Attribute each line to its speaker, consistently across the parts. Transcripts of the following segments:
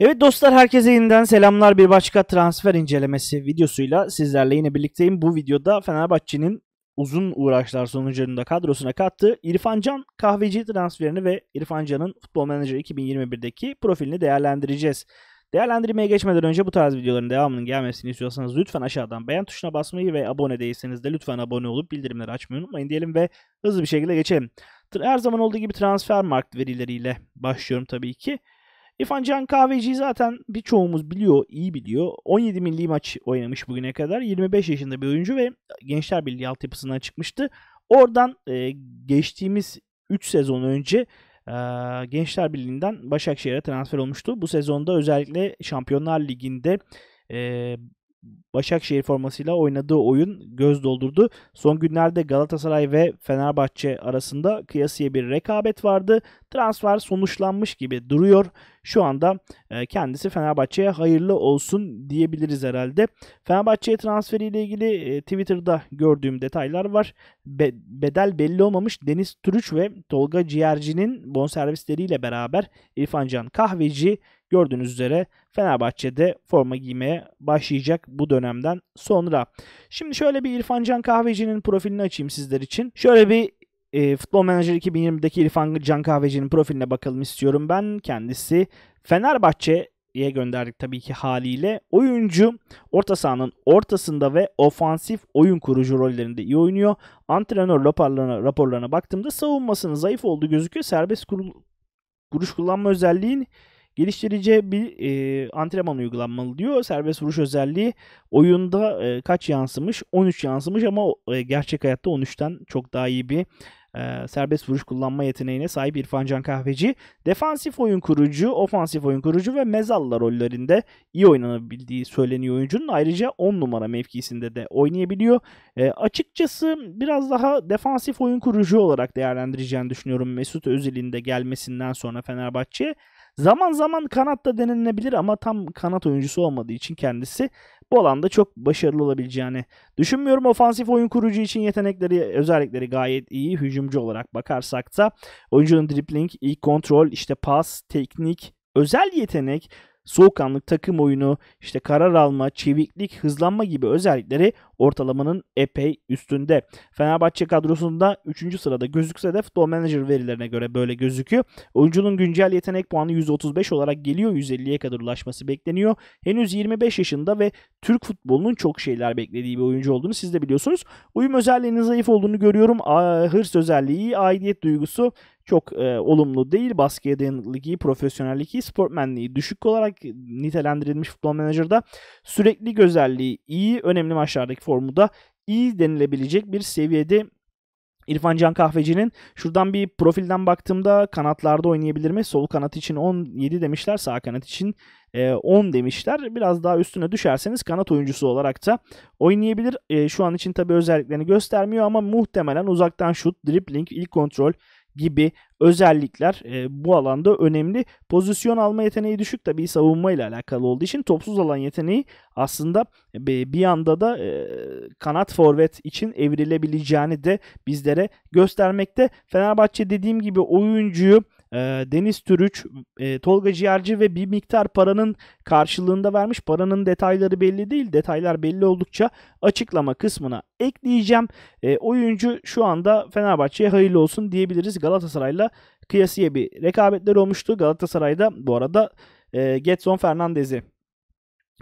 Speaker 1: Evet dostlar herkese yeniden selamlar. Bir başka transfer incelemesi videosuyla sizlerle yine birlikteyim. Bu videoda Fenerbahçe'nin uzun uğraşlar sonucunda kadrosuna kattığı İrfan Can kahveci transferini ve İrfan Can'ın Futbol Manager 2021'deki profilini değerlendireceğiz. Değerlendirmeye geçmeden önce bu tarz videoların devamının gelmesini istiyorsanız lütfen aşağıdan beğen tuşuna basmayı ve abone değilseniz de lütfen abone olup bildirimleri açmayı unutmayın diyelim ve hızlı bir şekilde geçelim. Her zaman olduğu gibi transfer mark verileriyle başlıyorum tabii ki. İrfan Can Kahveci zaten birçoğumuz biliyor, iyi biliyor. 17 milli maç oynamış bugüne kadar. 25 yaşında bir oyuncu ve Gençler Birliği altyapısından çıkmıştı. Oradan e, geçtiğimiz 3 sezon önce e, Gençler Birliği'nden Başakşehir'e transfer olmuştu. Bu sezonda özellikle Şampiyonlar Ligi'nde e, Başakşehir formasıyla oynadığı oyun göz doldurdu. Son günlerde Galatasaray ve Fenerbahçe arasında kıyasıya bir rekabet vardı. Transfer sonuçlanmış gibi duruyor. Şu anda e, kendisi Fenerbahçe'ye hayırlı olsun diyebiliriz herhalde. Fenerbahçe'ye transferiyle ilgili e, Twitter'da gördüğüm detaylar var. Be- bedel belli olmamış Deniz Türüç ve Tolga Ciğerci'nin bonservisleriyle beraber İrfan Can Kahveci Gördüğünüz üzere Fenerbahçe'de forma giymeye başlayacak bu dönemden sonra. Şimdi şöyle bir İrfan Can Kahveci'nin profilini açayım sizler için. Şöyle bir e, Futbol Manager 2020'deki İrfan Can Kahveci'nin profiline bakalım istiyorum ben. Kendisi Fenerbahçe'ye gönderdik tabii ki haliyle. Oyuncu orta sahanın ortasında ve ofansif oyun kurucu rollerinde iyi oynuyor. Antrenör raporlarına, raporlarına baktığımda savunmasının zayıf olduğu gözüküyor. Serbest kurul, kullanma özelliğin Geliştirici bir e, antrenman uygulanmalı diyor. Serbest vuruş özelliği oyunda e, kaç yansımış? 13 yansımış ama e, gerçek hayatta 13'ten çok daha iyi bir e, serbest vuruş kullanma yeteneğine sahip İrfan Can Kahveci. Defansif oyun kurucu, ofansif oyun kurucu ve mezalla rollerinde iyi oynanabildiği söyleniyor oyuncunun. Ayrıca 10 numara mevkisinde de oynayabiliyor. E, açıkçası biraz daha defansif oyun kurucu olarak değerlendireceğini düşünüyorum Mesut Özil'in de gelmesinden sonra Fenerbahçe. Zaman zaman kanat da denilebilir ama tam kanat oyuncusu olmadığı için kendisi bu alanda çok başarılı olabileceğini düşünmüyorum. Ofansif oyun kurucu için yetenekleri, özellikleri gayet iyi. Hücumcu olarak bakarsak da oyuncunun dribbling, ilk kontrol, işte pas, teknik, özel yetenek, soğukkanlık takım oyunu, işte karar alma, çeviklik, hızlanma gibi özellikleri ortalamanın epey üstünde. Fenerbahçe kadrosunda 3. sırada gözükse de Football Manager verilerine göre böyle gözüküyor. Oyuncunun güncel yetenek puanı 135 olarak geliyor. 150'ye kadar ulaşması bekleniyor. Henüz 25 yaşında ve Türk futbolunun çok şeyler beklediği bir oyuncu olduğunu siz de biliyorsunuz. Uyum özelliğinin zayıf olduğunu görüyorum. Hırs özelliği, aidiyet duygusu çok e, olumlu değil. Baskıya dayanıklılık profesyonellik iyi, sportmenliği düşük olarak nitelendirilmiş futbol menajerde sürekli gözelliği iyi, önemli maçlardaki formu da iyi denilebilecek bir seviyede İrfan Can Kahveci'nin şuradan bir profilden baktığımda kanatlarda oynayabilir mi? Sol kanat için 17 demişler, sağ kanat için 10 e, demişler. Biraz daha üstüne düşerseniz kanat oyuncusu olarak da oynayabilir. E, şu an için tabii özelliklerini göstermiyor ama muhtemelen uzaktan şut, dribbling, ilk kontrol, gibi özellikler e, bu alanda önemli. Pozisyon alma yeteneği düşük tabi savunma ile alakalı olduğu için topsuz alan yeteneği aslında e, bir anda da e, kanat forvet için evrilebileceğini de bizlere göstermekte. Fenerbahçe dediğim gibi oyuncuyu ee, Deniz Türüç, e, Tolga Ciğerci ve bir miktar paranın karşılığında vermiş. Paranın detayları belli değil. Detaylar belli oldukça açıklama kısmına ekleyeceğim. E, oyuncu şu anda Fenerbahçe'ye hayırlı olsun diyebiliriz. Galatasaray'la kıyasıya bir rekabetler olmuştu. Galatasaray'da bu arada e, Getson Fernandez'i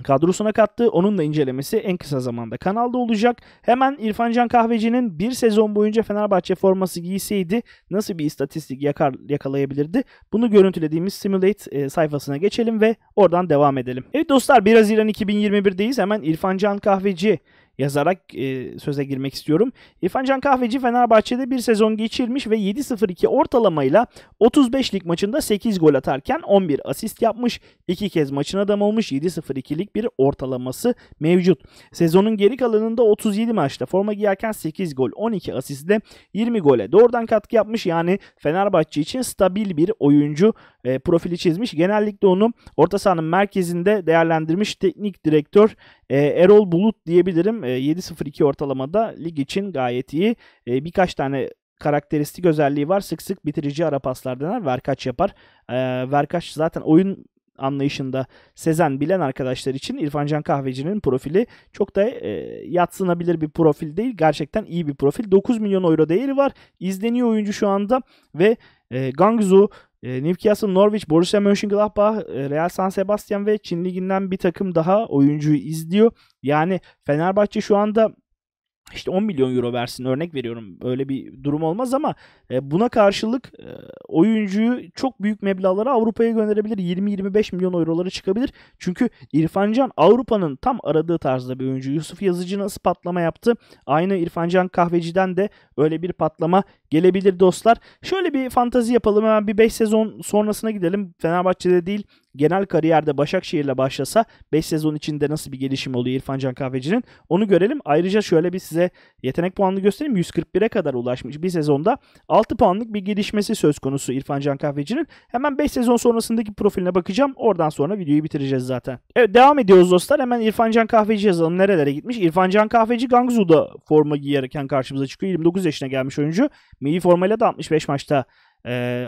Speaker 1: kadrosuna kattı. Onun da incelemesi en kısa zamanda kanalda olacak. Hemen İrfan Can Kahveci'nin bir sezon boyunca Fenerbahçe forması giyseydi nasıl bir istatistik yakar, yakalayabilirdi? Bunu görüntülediğimiz Simulate e, sayfasına geçelim ve oradan devam edelim. Evet dostlar 1 Haziran 2021'deyiz. Hemen İrfan Can Kahveci yazarak e, söze girmek istiyorum. İrfan Can Kahveci Fenerbahçe'de bir sezon geçirmiş ve 7-0-2 ortalamayla 35 lig maçında 8 gol atarken 11 asist yapmış. 2 kez maçına adamı 7-0-2'lik bir ortalaması mevcut. Sezonun geri kalanında 37 maçta forma giyerken 8 gol 12 asistle 20 gole doğrudan katkı yapmış. Yani Fenerbahçe için stabil bir oyuncu e, profili çizmiş. Genellikle onu orta sahanın merkezinde değerlendirmiş teknik direktör e, Erol Bulut diyebilirim. 7.02 e, ortalamada lig için gayet iyi. E, birkaç tane karakteristik özelliği var. Sık sık bitirici ara paslar dener. Verkaç yapar. E, Verkaç zaten oyun anlayışında sezen bilen arkadaşlar için İrfan Can Kahveci'nin profili çok da e, yatsınabilir bir profil değil. Gerçekten iyi bir profil. 9 milyon euro değeri var. İzleniyor oyuncu şu anda ve e, Gangzu e, Newcastle, Norwich, Borussia Mönchengladbach, e, Real San Sebastian ve Çin Ligi'nden bir takım daha oyuncuyu izliyor. Yani Fenerbahçe şu anda işte 10 milyon euro versin örnek veriyorum öyle bir durum olmaz ama e, buna karşılık e, oyuncuyu çok büyük meblağlara Avrupa'ya gönderebilir. 20-25 milyon eurolara çıkabilir. Çünkü İrfancan Avrupa'nın tam aradığı tarzda bir oyuncu. Yusuf Yazıcı nasıl patlama yaptı? Aynı İrfancan Kahveci'den de öyle bir patlama gelebilir dostlar. Şöyle bir fantazi yapalım hemen bir 5 sezon sonrasına gidelim. Fenerbahçe'de değil genel kariyerde Başakşehir'le başlasa 5 sezon içinde nasıl bir gelişim oluyor İrfan Can Kahveci'nin onu görelim. Ayrıca şöyle bir size yetenek puanını göstereyim. 141'e kadar ulaşmış bir sezonda 6 puanlık bir gelişmesi söz konusu İrfan Can Kahveci'nin. Hemen 5 sezon sonrasındaki profiline bakacağım. Oradan sonra videoyu bitireceğiz zaten. Evet devam ediyoruz dostlar. Hemen İrfan Can Kahveci yazalım. Nerelere gitmiş? İrfan Can Kahveci Gangzu'da forma giyerken karşımıza çıkıyor. 29 yaşına gelmiş oyuncu. Milli formayla da 65 maçta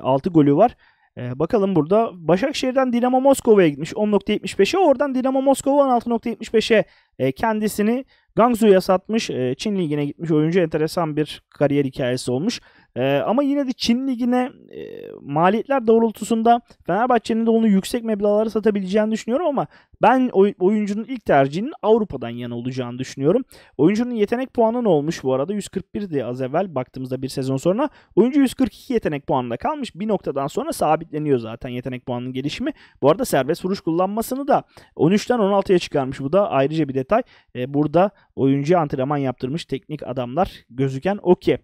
Speaker 1: 6 golü var. Ee, bakalım burada Başakşehir'den Dinamo Moskova'ya gitmiş 10.75'e oradan Dinamo Moskova 16.75'e e, kendisini Gangzu'ya satmış. E, Çin Ligi'ne gitmiş oyuncu enteresan bir kariyer hikayesi olmuş. Ee, ama yine de Çin Ligi'ne e, maliyetler doğrultusunda Fenerbahçe'nin de onu yüksek meblağlara satabileceğini düşünüyorum ama ben oy, oyuncunun ilk tercihinin Avrupa'dan yana olacağını düşünüyorum. Oyuncunun yetenek puanı ne olmuş bu arada? 141'di az evvel baktığımızda bir sezon sonra. Oyuncu 142 yetenek puanında kalmış. Bir noktadan sonra sabitleniyor zaten yetenek puanının gelişimi. Bu arada serbest vuruş kullanmasını da 13'ten 16'ya çıkarmış. Bu da ayrıca bir detay. E, burada oyuncu antrenman yaptırmış teknik adamlar gözüken okey.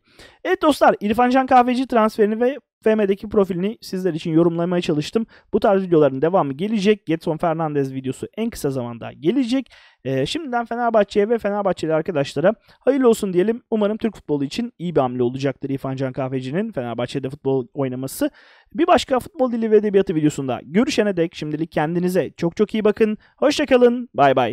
Speaker 1: Evet dostlar İrfan Elifan Can Kahveci transferini ve FM'deki profilini sizler için yorumlamaya çalıştım. Bu tarz videoların devamı gelecek. Getson Fernandez videosu en kısa zamanda gelecek. Ee, şimdiden Fenerbahçe'ye ve Fenerbahçeli arkadaşlara hayırlı olsun diyelim. Umarım Türk futbolu için iyi bir hamle olacaktır İrfan Can Kahveci'nin Fenerbahçe'de futbol oynaması. Bir başka futbol dili ve edebiyatı videosunda görüşene dek şimdilik kendinize çok çok iyi bakın. Hoşçakalın. Bay bay.